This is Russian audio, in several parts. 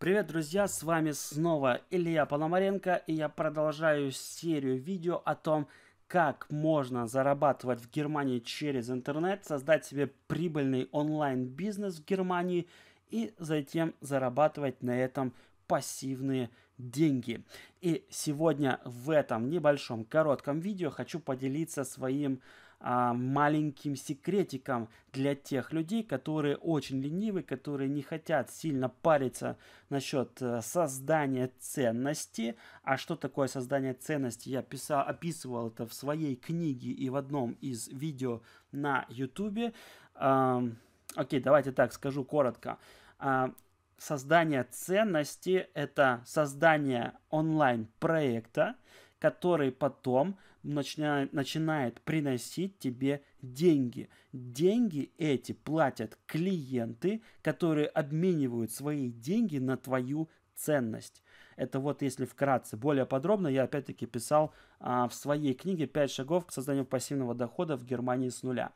Привет, друзья, с вами снова Илья Пономаренко, и я продолжаю серию видео о том, как можно зарабатывать в Германии через интернет, создать себе прибыльный онлайн-бизнес в Германии и затем зарабатывать на этом пассивные деньги. И сегодня в этом небольшом коротком видео хочу поделиться своим а, маленьким секретиком для тех людей, которые очень ленивы, которые не хотят сильно париться насчет э, создания ценности. А что такое создание ценности? Я писал, описывал это в своей книге и в одном из видео на YouTube. Окей, давайте так скажу коротко. А, создание ценности – это создание онлайн-проекта, который потом начинает, начинает приносить тебе деньги. Деньги эти платят клиенты, которые обменивают свои деньги на твою ценность. Это вот если вкратце. Более подробно я опять-таки писал а, в своей книге пять шагов к созданию пассивного дохода в Германии с нуля».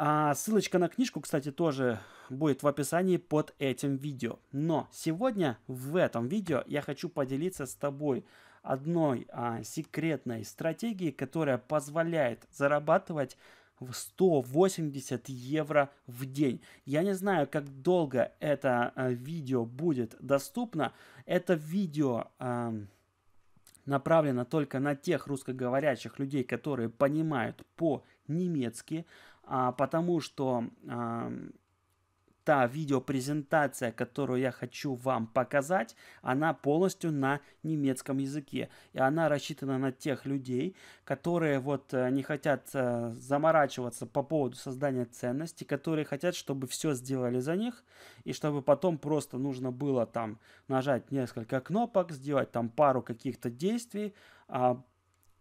А ссылочка на книжку, кстати, тоже будет в описании под этим видео. Но сегодня в этом видео я хочу поделиться с тобой одной а, секретной стратегии, которая позволяет зарабатывать в 180 евро в день. Я не знаю, как долго это а, видео будет доступно. Это видео... А, направлена только на тех русскоговорящих людей, которые понимают по-немецки, а, потому что а, та видеопрезентация, которую я хочу вам показать, она полностью на немецком языке. И она рассчитана на тех людей, которые вот э, не хотят э, заморачиваться по поводу создания ценности, которые хотят, чтобы все сделали за них, и чтобы потом просто нужно было там нажать несколько кнопок, сделать там пару каких-то действий, а,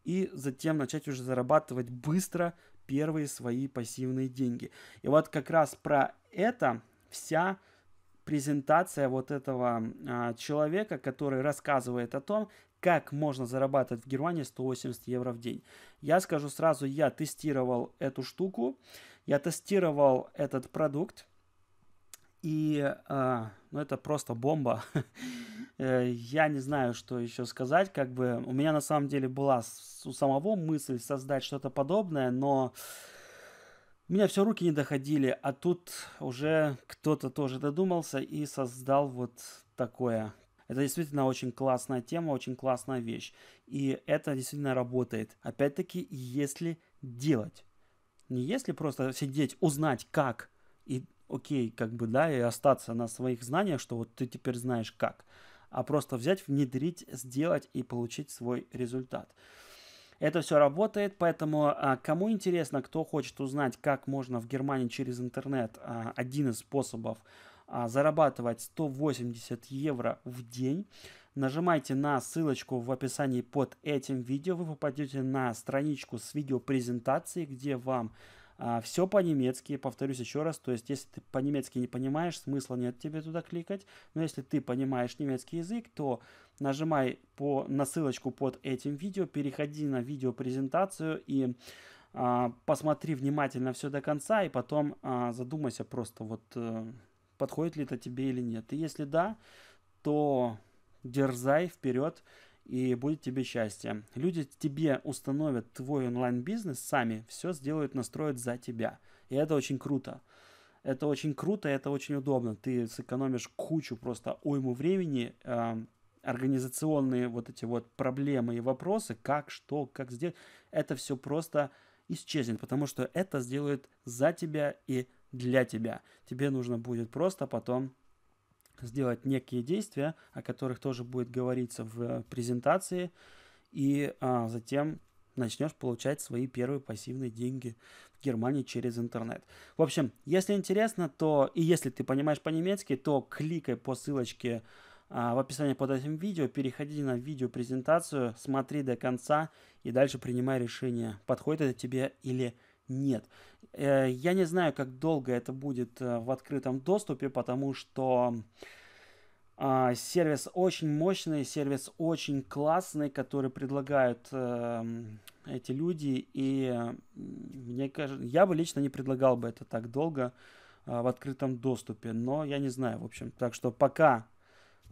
и затем начать уже зарабатывать быстро первые свои пассивные деньги. И вот как раз про это вся презентация вот этого а, человека, который рассказывает о том, как можно зарабатывать в Германии 180 евро в день. Я скажу сразу, я тестировал эту штуку, я тестировал этот продукт, и а, ну, это просто бомба. Э, я не знаю, что еще сказать. Как бы у меня на самом деле была у самого мысль создать что-то подобное, но у меня все руки не доходили, а тут уже кто-то тоже додумался и создал вот такое. Это действительно очень классная тема, очень классная вещь. И это действительно работает. Опять-таки, если делать. Не если просто сидеть, узнать как, и окей, как бы, да, и остаться на своих знаниях, что вот ты теперь знаешь как, а просто взять, внедрить, сделать и получить свой результат. Это все работает, поэтому а, кому интересно, кто хочет узнать, как можно в Германии через интернет, а, один из способов а, зарабатывать 180 евро в день, нажимайте на ссылочку в описании под этим видео, вы попадете на страничку с видеопрезентацией, где вам а, все по-немецки, повторюсь еще раз, то есть если ты по-немецки не понимаешь, смысла нет тебе туда кликать, но если ты понимаешь немецкий язык, то нажимай по, на ссылочку под этим видео, переходи на видеопрезентацию и а, посмотри внимательно все до конца и потом а, задумайся просто вот э, подходит ли это тебе или нет. И если да, то дерзай вперед, и будет тебе счастье. Люди тебе установят твой онлайн-бизнес сами, все сделают, настроят за тебя. И это очень круто. Это очень круто, это очень удобно. Ты сэкономишь кучу просто уйму времени, э, организационные вот эти вот проблемы и вопросы, как, что, как сделать. Это все просто исчезнет, потому что это сделают за тебя и для тебя. Тебе нужно будет просто потом сделать некие действия, о которых тоже будет говориться в э, презентации, и а, затем начнешь получать свои первые пассивные деньги в Германии через интернет. В общем, если интересно, то и если ты понимаешь по-немецки, то кликай по ссылочке а, в описании под этим видео, переходи на видео презентацию, смотри до конца и дальше принимай решение, подходит это тебе или нет нет. Э, я не знаю, как долго это будет э, в открытом доступе, потому что а, сервис очень мощный, сервис очень классный, который предлагают эм, эти люди. И мне кажется, я бы лично не предлагал бы это так долго э, в открытом доступе, но я не знаю, в общем. Так что пока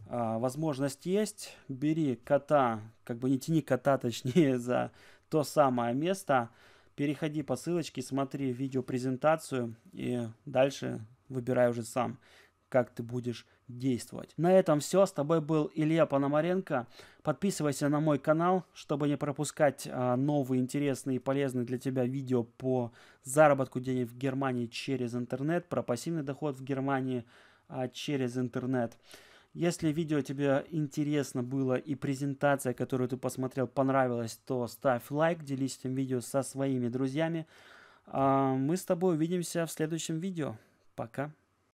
а, возможность есть, бери кота, как бы не тяни кота, точнее, за то самое место, Переходи по ссылочке, смотри видеопрезентацию и дальше выбирай уже сам, как ты будешь действовать. На этом все. С тобой был Илья Пономаренко. Подписывайся на мой канал, чтобы не пропускать а, новые интересные и полезные для тебя видео по заработку денег в Германии через интернет, про пассивный доход в Германии а, через интернет. Если видео тебе интересно было и презентация, которую ты посмотрел, понравилась, то ставь лайк, делись этим видео со своими друзьями. А мы с тобой увидимся в следующем видео. Пока.